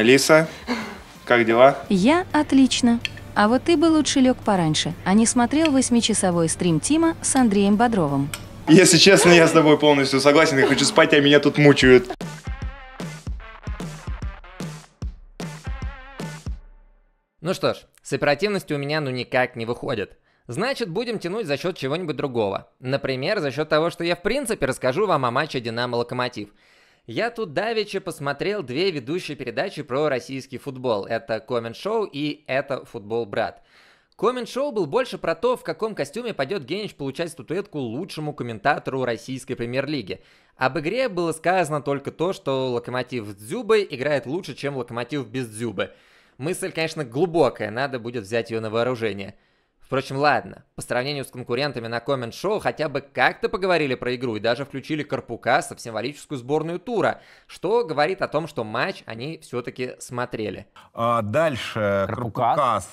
Алиса, как дела? Я отлично. А вот ты бы лучше лег пораньше, а не смотрел восьмичасовой стрим Тима с Андреем Бодровым. Если честно, я с тобой полностью согласен. Я хочу спать, а меня тут мучают. Ну что ж, с оперативностью у меня ну никак не выходит. Значит, будем тянуть за счет чего-нибудь другого. Например, за счет того, что я в принципе расскажу вам о матче «Динамо-Локомотив». Я тут давеча посмотрел две ведущие передачи про российский футбол. Это Коммент Шоу и это Футбол Брат. Коммент Шоу был больше про то, в каком костюме пойдет Генич получать статуэтку лучшему комментатору российской премьер-лиги. Об игре было сказано только то, что Локомотив с Дзюбой играет лучше, чем Локомотив без Дзюбы. Мысль, конечно, глубокая, надо будет взять ее на вооружение. Впрочем, ладно, по сравнению с конкурентами на коммент-шоу хотя бы как-то поговорили про игру и даже включили Карпукаса в символическую сборную тура, что говорит о том, что матч они все-таки смотрели. А дальше Карпукас, Карпукас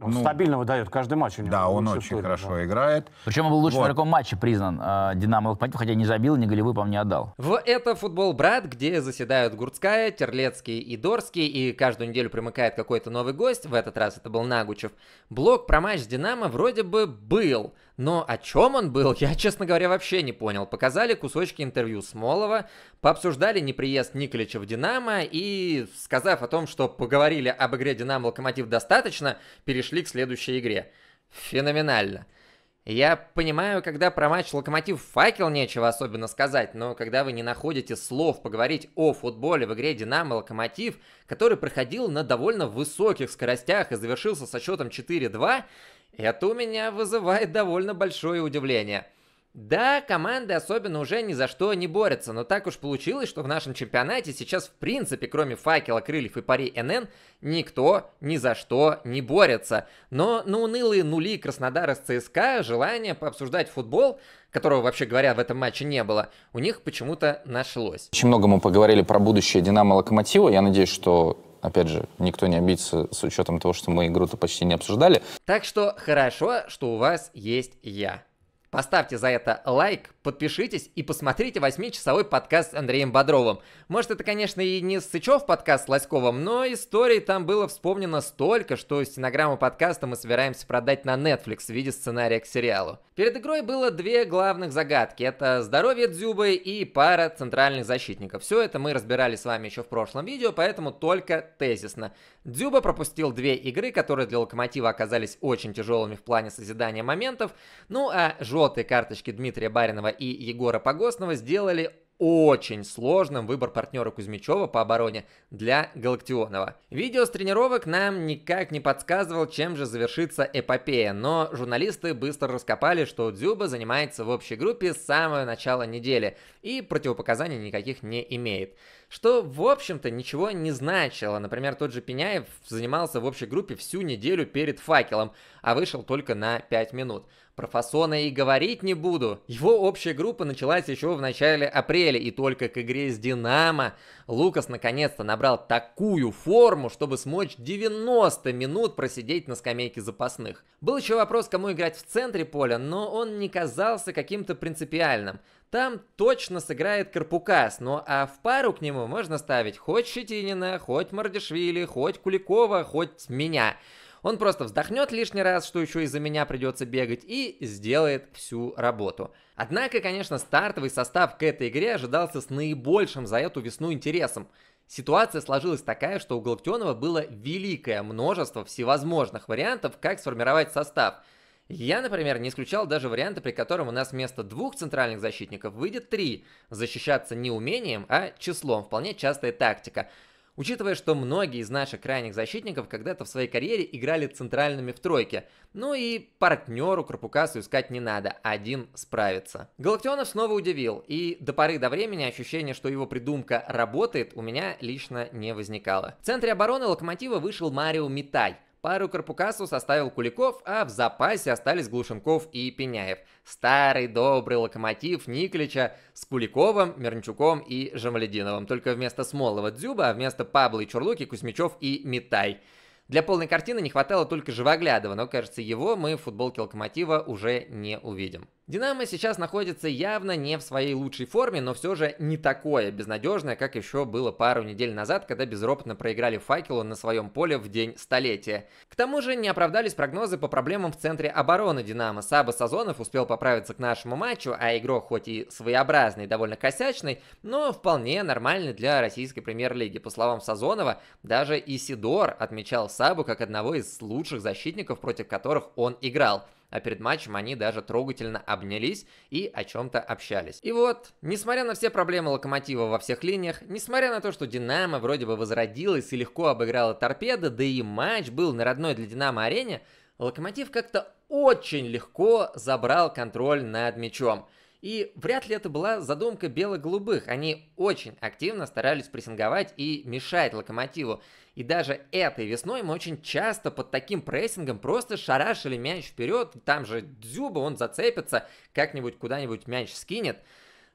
он ну, стабильно выдает каждый матч. У него да, ну, он очень история, хорошо да. играет. Причем он был лучшим вот. игроком матча признан э, Динамо Локомотив, хотя не забил, ни голевы, по-моему, не отдал. В это футбол брат, где заседают Гурцкая, Терлецкий и Дорский, и каждую неделю примыкает какой-то новый гость. В этот раз это был Нагучев. Блок про матч с Динамо вроде бы был, но о чем он был, я, честно говоря, вообще не понял. Показали кусочки интервью Смолова, пообсуждали неприезд Николича в «Динамо» и, сказав о том, что поговорили об игре «Динамо-Локомотив» достаточно, перешли к следующей игре. Феноменально. Я понимаю, когда про матч «Локомотив Факел» нечего особенно сказать, но когда вы не находите слов поговорить о футболе в игре «Динамо» «Локомотив», который проходил на довольно высоких скоростях и завершился со счетом 4-2, это у меня вызывает довольно большое удивление. Да, команды особенно уже ни за что не борются, но так уж получилось, что в нашем чемпионате сейчас в принципе, кроме факела, крыльев и пари НН, никто ни за что не борется. Но на унылые нули Краснодара с ЦСКА желание пообсуждать футбол, которого, вообще говоря, в этом матче не было, у них почему-то нашлось. Очень много мы поговорили про будущее Динамо Локомотива. Я надеюсь, что опять же, никто не обидится с учетом того, что мы игру-то почти не обсуждали. Так что хорошо, что у вас есть я. Поставьте за это лайк, подпишитесь и посмотрите 8-часовой подкаст с Андреем Бодровым. Может, это, конечно, и не Сычев подкаст с Лоськовым, но истории там было вспомнено столько, что стенограмму подкаста мы собираемся продать на Netflix в виде сценария к сериалу. Перед игрой было две главных загадки. Это здоровье Дзюбы и пара центральных защитников. Все это мы разбирали с вами еще в прошлом видео, поэтому только тезисно. Дзюба пропустил две игры, которые для Локомотива оказались очень тяжелыми в плане созидания моментов. Ну а желтые карточки Дмитрия Баринова и Егора Погосного сделали очень сложным выбор партнера Кузьмичева по обороне для Галактионова. Видео с тренировок нам никак не подсказывал, чем же завершится эпопея, но журналисты быстро раскопали, что Дзюба занимается в общей группе с самого начала недели и противопоказаний никаких не имеет что, в общем-то, ничего не значило. Например, тот же Пеняев занимался в общей группе всю неделю перед факелом, а вышел только на 5 минут. Про Фасона и говорить не буду. Его общая группа началась еще в начале апреля, и только к игре с «Динамо» Лукас наконец-то набрал такую форму, чтобы смочь 90 минут просидеть на скамейке запасных. Был еще вопрос, кому играть в центре поля, но он не казался каким-то принципиальным. Там точно сыграет Карпукас, но ну, а в пару к нему можно ставить хоть Щетинина, хоть Мардишвили, хоть Куликова, хоть меня. Он просто вздохнет лишний раз, что еще из-за меня придется бегать, и сделает всю работу. Однако, конечно, стартовый состав к этой игре ожидался с наибольшим за эту весну интересом. Ситуация сложилась такая, что у Галактионова было великое множество всевозможных вариантов, как сформировать состав – я, например, не исключал даже варианта, при котором у нас вместо двух центральных защитников выйдет три. Защищаться не умением, а числом. Вполне частая тактика. Учитывая, что многие из наших крайних защитников когда-то в своей карьере играли центральными в тройке. Ну и партнеру Крупукасу искать не надо, один справится. Галактионов снова удивил, и до поры до времени ощущение, что его придумка работает, у меня лично не возникало. В центре обороны Локомотива вышел Марио Митай. Пару Карпукасу составил Куликов, а в запасе остались Глушенков и Пеняев. Старый добрый локомотив Никлича с Куликовым, Мирнчуком и Жамалединовым. Только вместо Смолова Дзюба, а вместо Пабло и Чурлуки Кузьмичев и Митай. Для полной картины не хватало только Живоглядова, но, кажется, его мы в футболке Локомотива уже не увидим. Динамо сейчас находится явно не в своей лучшей форме, но все же не такое безнадежное, как еще было пару недель назад, когда безропотно проиграли факелу на своем поле в день столетия. К тому же не оправдались прогнозы по проблемам в центре обороны Динамо. Саба Сазонов успел поправиться к нашему матчу, а игрок хоть и своеобразный, довольно косячный, но вполне нормальный для российской премьер-лиги. По словам Сазонова, даже Исидор отмечал Сабу как одного из лучших защитников, против которых он играл. А перед матчем они даже трогательно обнялись и о чем-то общались. И вот, несмотря на все проблемы Локомотива во всех линиях, несмотря на то, что Динамо вроде бы возродилась и легко обыграла Торпедо, да и матч был на родной для Динамо арене, Локомотив как-то очень легко забрал контроль над мячом. И вряд ли это была задумка бело-голубых. Они очень активно старались прессинговать и мешать локомотиву. И даже этой весной мы очень часто под таким прессингом просто шарашили мяч вперед. Там же Дзюба, он зацепится, как-нибудь куда-нибудь мяч скинет.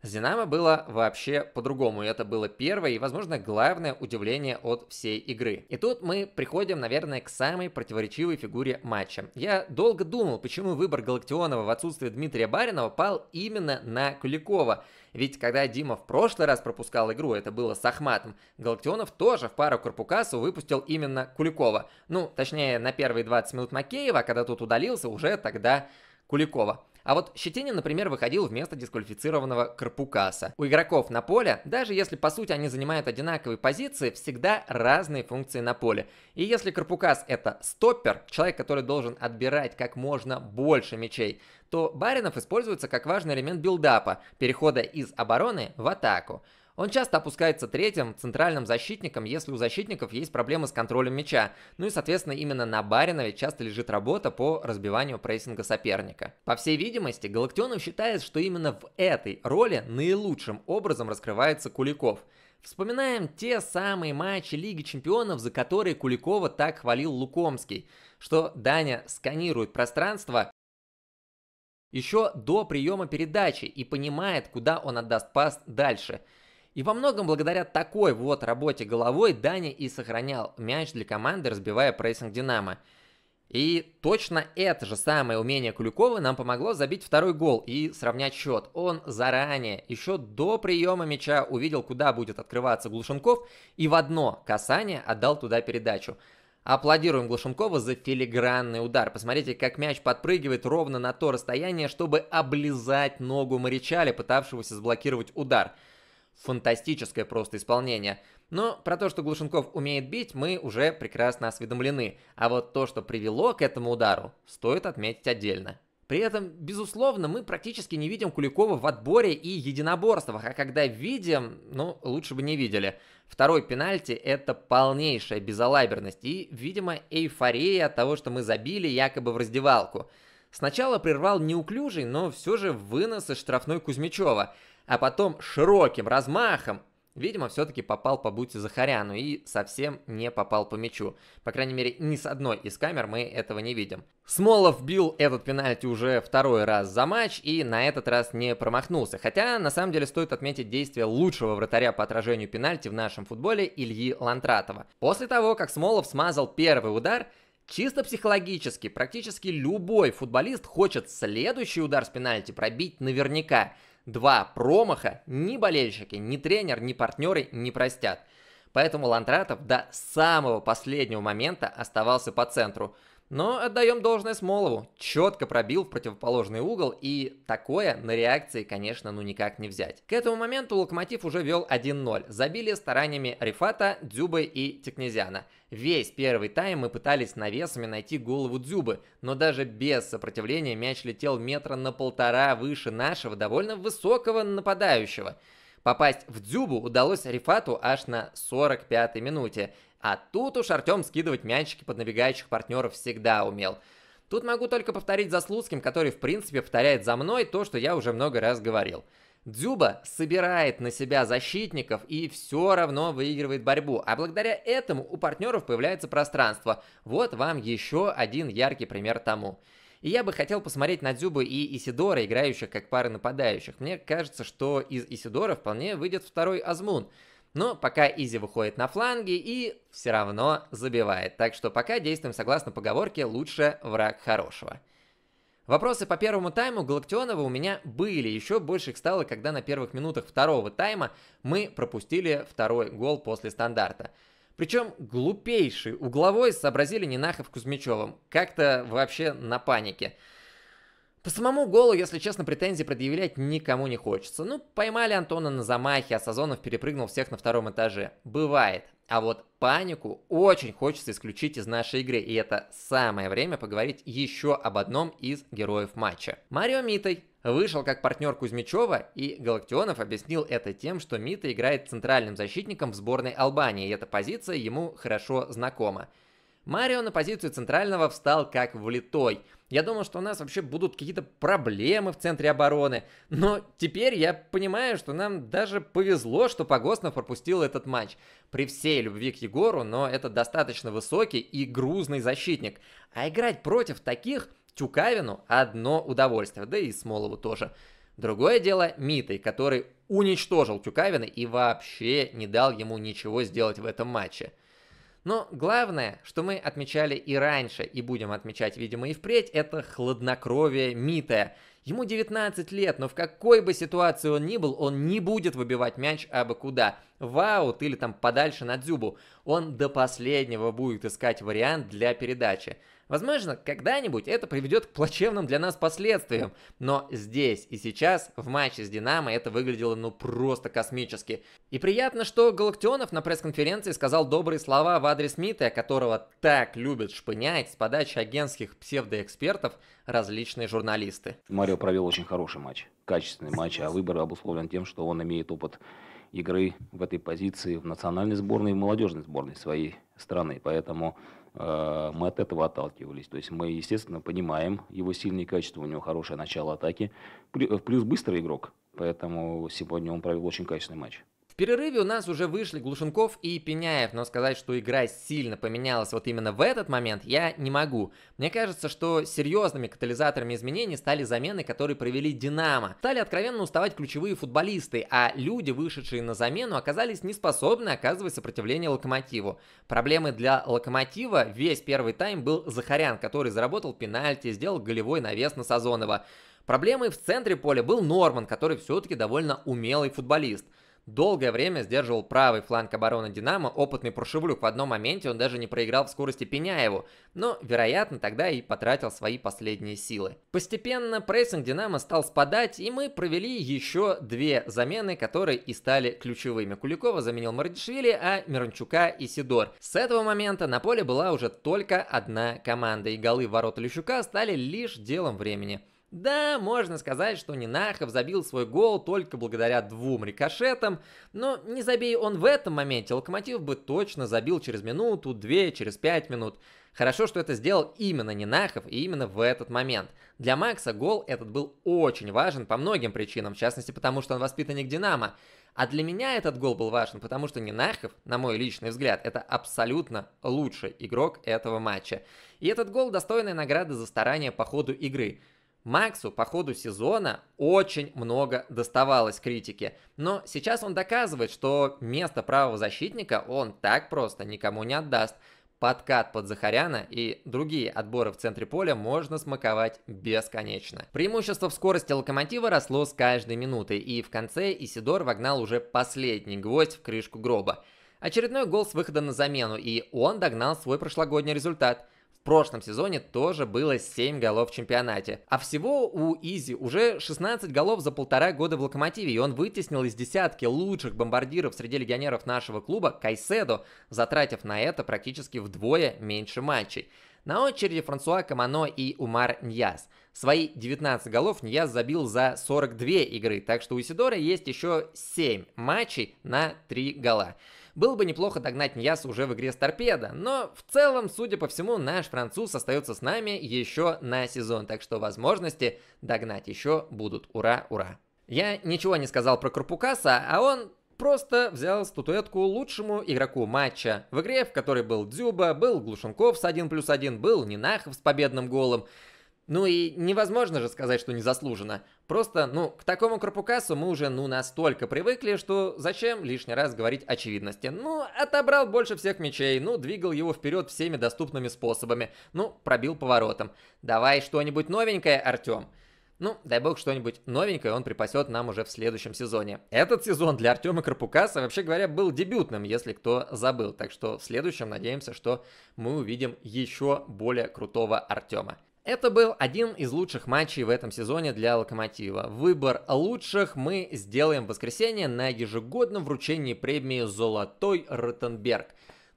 С «Динамо» было вообще по-другому, и это было первое и, возможно, главное удивление от всей игры. И тут мы приходим, наверное, к самой противоречивой фигуре матча. Я долго думал, почему выбор Галактионова в отсутствие Дмитрия Баринова пал именно на Куликова. Ведь когда Дима в прошлый раз пропускал игру, это было с Ахматом, Галактионов тоже в пару Корпукасу выпустил именно Куликова. Ну, точнее, на первые 20 минут Макеева, а когда тут удалился, уже тогда Куликова. А вот Щетинин, например, выходил вместо дисквалифицированного Карпукаса. У игроков на поле, даже если по сути они занимают одинаковые позиции, всегда разные функции на поле. И если Карпукас это стоппер, человек, который должен отбирать как можно больше мячей, то Баринов используется как важный элемент билдапа, перехода из обороны в атаку. Он часто опускается третьим, центральным защитником, если у защитников есть проблемы с контролем мяча. Ну и, соответственно, именно на Баринове часто лежит работа по разбиванию прессинга соперника. По всей видимости, Галактионов считает, что именно в этой роли наилучшим образом раскрывается Куликов. Вспоминаем те самые матчи Лиги Чемпионов, за которые Куликова так хвалил Лукомский, что Даня сканирует пространство еще до приема передачи и понимает, куда он отдаст пас дальше – и во многом благодаря такой вот работе головой Дани и сохранял мяч для команды, разбивая прессинг «Динамо». И точно это же самое умение Куликова нам помогло забить второй гол и сравнять счет. Он заранее, еще до приема мяча, увидел, куда будет открываться Глушенков и в одно касание отдал туда передачу. Аплодируем Глушенкова за филигранный удар. Посмотрите, как мяч подпрыгивает ровно на то расстояние, чтобы облизать ногу Маричали, пытавшегося заблокировать удар фантастическое просто исполнение. Но про то, что Глушенков умеет бить, мы уже прекрасно осведомлены. А вот то, что привело к этому удару, стоит отметить отдельно. При этом, безусловно, мы практически не видим Куликова в отборе и единоборствах, а когда видим, ну, лучше бы не видели. Второй пенальти – это полнейшая безалаберность и, видимо, эйфория от того, что мы забили якобы в раздевалку – Сначала прервал неуклюжий, но все же вынос из штрафной Кузьмичева, а потом широким размахом Видимо, все-таки попал по буте Захаряну и совсем не попал по мячу. По крайней мере, ни с одной из камер мы этого не видим. Смолов бил этот пенальти уже второй раз за матч и на этот раз не промахнулся. Хотя, на самом деле, стоит отметить действие лучшего вратаря по отражению пенальти в нашем футболе Ильи Лантратова. После того, как Смолов смазал первый удар, Чисто психологически, практически любой футболист хочет следующий удар с пенальти пробить наверняка. Два промаха ни болельщики, ни тренер, ни партнеры не простят. Поэтому Ландратов до самого последнего момента оставался по центру. Но отдаем должное Смолову. Четко пробил в противоположный угол, и такое на реакции, конечно, ну никак не взять. К этому моменту Локомотив уже вел 1-0. Забили стараниями Рифата, Дзюбы и Текнезиана. Весь первый тайм мы пытались навесами найти голову Дзюбы, но даже без сопротивления мяч летел метра на полтора выше нашего довольно высокого нападающего. Попасть в дзюбу удалось Рифату аж на 45-й минуте, а тут уж Артем скидывать мячики под набегающих партнеров всегда умел. Тут могу только повторить за Слуцким, который в принципе повторяет за мной то, что я уже много раз говорил. Дзюба собирает на себя защитников и все равно выигрывает борьбу, а благодаря этому у партнеров появляется пространство. Вот вам еще один яркий пример тому. И я бы хотел посмотреть на Дзюбу и Исидора, играющих как пары нападающих. Мне кажется, что из Исидора вполне выйдет второй Азмун. Но пока Изи выходит на фланги и все равно забивает. Так что пока действуем согласно поговорке «лучше враг хорошего». Вопросы по первому тайму Галактионова у меня были. Еще больше их стало, когда на первых минутах второго тайма мы пропустили второй гол после стандарта. Причем глупейший угловой сообразили Нинахов Кузьмичевым. Как-то вообще на панике. По самому голу, если честно, претензий предъявлять никому не хочется. Ну, поймали Антона на замахе, а Сазонов перепрыгнул всех на втором этаже. Бывает. А вот панику очень хочется исключить из нашей игры, и это самое время поговорить еще об одном из героев матча. Марио Митой вышел как партнер Кузьмичева, и Галактионов объяснил это тем, что Мита играет центральным защитником в сборной Албании, и эта позиция ему хорошо знакома. Марио на позицию центрального встал как влитой – я думал, что у нас вообще будут какие-то проблемы в центре обороны. Но теперь я понимаю, что нам даже повезло, что Погоснов пропустил этот матч. При всей любви к Егору, но это достаточно высокий и грузный защитник. А играть против таких Тюкавину одно удовольствие, да и Смолову тоже. Другое дело Митой, который уничтожил Тюкавина и вообще не дал ему ничего сделать в этом матче. Но главное, что мы отмечали и раньше, и будем отмечать, видимо, и впредь, это хладнокровие Мита. Ему 19 лет, но в какой бы ситуации он ни был, он не будет выбивать мяч абы куда. Вау, аут или там подальше на дзюбу. Он до последнего будет искать вариант для передачи. Возможно, когда-нибудь это приведет к плачевным для нас последствиям, но здесь и сейчас в матче с Динамо это выглядело ну просто космически. И приятно, что Галактионов на пресс-конференции сказал добрые слова в адрес Мита, которого так любят шпынять с подачи агентских псевдоэкспертов различные журналисты. Марио провел очень хороший матч, качественный матч, а выбор обусловлен тем, что он имеет опыт игры в этой позиции в национальной сборной и в молодежной сборной своей страны. Поэтому э, мы от этого отталкивались. То есть мы, естественно, понимаем его сильные качества, у него хорошее начало атаки, плюс быстрый игрок. Поэтому сегодня он провел очень качественный матч перерыве у нас уже вышли Глушенков и Пеняев, но сказать, что игра сильно поменялась вот именно в этот момент, я не могу. Мне кажется, что серьезными катализаторами изменений стали замены, которые провели «Динамо». Стали откровенно уставать ключевые футболисты, а люди, вышедшие на замену, оказались не способны оказывать сопротивление «Локомотиву». Проблемы для «Локомотива» весь первый тайм был Захарян, который заработал пенальти, сделал голевой навес на Сазонова. Проблемой в центре поля был Норман, который все-таки довольно умелый футболист – Долгое время сдерживал правый фланг обороны «Динамо» опытный Пуршевлюк. В одном моменте он даже не проиграл в скорости Пеняеву, но, вероятно, тогда и потратил свои последние силы. Постепенно прессинг «Динамо» стал спадать, и мы провели еще две замены, которые и стали ключевыми. Куликова заменил Мардишвили, а Мирончука и Сидор. С этого момента на поле была уже только одна команда, и голы в ворота Лещука стали лишь делом времени. Да, можно сказать, что Нинахов забил свой гол только благодаря двум рикошетам, но не забей он в этом моменте, Локомотив бы точно забил через минуту, две, через пять минут. Хорошо, что это сделал именно Нинахов и именно в этот момент. Для Макса гол этот был очень важен по многим причинам, в частности потому, что он воспитанник «Динамо». А для меня этот гол был важен, потому что Нинахов, на мой личный взгляд, это абсолютно лучший игрок этого матча. И этот гол достойная награда за старание по ходу игры – Максу по ходу сезона очень много доставалось критики, но сейчас он доказывает, что место правого защитника он так просто никому не отдаст. Подкат под Захаряна и другие отборы в центре поля можно смаковать бесконечно. Преимущество в скорости локомотива росло с каждой минуты, и в конце Исидор вогнал уже последний гвоздь в крышку гроба. Очередной гол с выхода на замену, и он догнал свой прошлогодний результат – прошлом сезоне тоже было 7 голов в чемпионате. А всего у Изи уже 16 голов за полтора года в Локомотиве, и он вытеснил из десятки лучших бомбардиров среди легионеров нашего клуба Кайседо, затратив на это практически вдвое меньше матчей. На очереди Франсуа Камано и Умар Ньяс. Свои 19 голов Ньяс забил за 42 игры, так что у Сидора есть еще 7 матчей на 3 гола. Было бы неплохо догнать Ньяса уже в игре с Торпедо, но в целом, судя по всему, наш француз остается с нами еще на сезон, так что возможности догнать еще будут. Ура, ура. Я ничего не сказал про Крупукаса, а он просто взял статуэтку лучшему игроку матча. В игре, в которой был Дзюба, был Глушенков с 1 плюс 1, был Нинахов с победным голом. Ну и невозможно же сказать, что незаслуженно. Просто, ну, к такому карпукасу мы уже, ну, настолько привыкли, что зачем лишний раз говорить очевидности. Ну, отобрал больше всех мечей, ну, двигал его вперед всеми доступными способами, ну, пробил поворотом. Давай что-нибудь новенькое, Артем. Ну, дай бог, что-нибудь новенькое он припасет нам уже в следующем сезоне. Этот сезон для Артема Карпукаса, вообще говоря, был дебютным, если кто забыл. Так что в следующем надеемся, что мы увидим еще более крутого Артема. Это был один из лучших матчей в этом сезоне для Локомотива. Выбор лучших мы сделаем в воскресенье на ежегодном вручении премии «Золотой Ротенберг».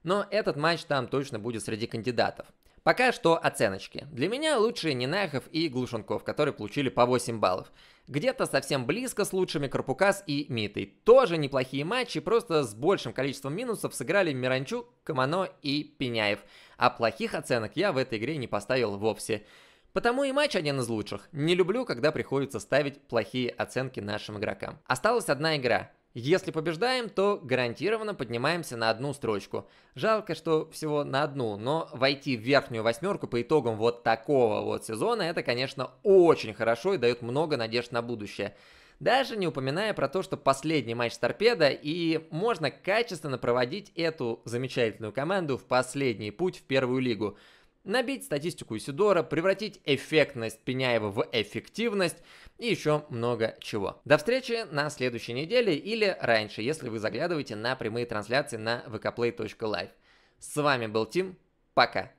Но этот матч там точно будет среди кандидатов. Пока что оценочки. Для меня лучшие Нинахов и Глушенков, которые получили по 8 баллов. Где-то совсем близко с лучшими Карпукас и Митой. Тоже неплохие матчи, просто с большим количеством минусов сыграли Миранчук, Камано и Пеняев. А плохих оценок я в этой игре не поставил вовсе. Потому и матч один из лучших. Не люблю, когда приходится ставить плохие оценки нашим игрокам. Осталась одна игра. Если побеждаем, то гарантированно поднимаемся на одну строчку. Жалко, что всего на одну, но войти в верхнюю восьмерку по итогам вот такого вот сезона, это, конечно, очень хорошо и дает много надежд на будущее. Даже не упоминая про то, что последний матч торпеда, и можно качественно проводить эту замечательную команду в последний путь в первую лигу. Набить статистику Исидора, превратить эффектность Пеняева в эффективность и еще много чего. До встречи на следующей неделе или раньше, если вы заглядываете на прямые трансляции на vkplay.live. С вами был Тим, пока.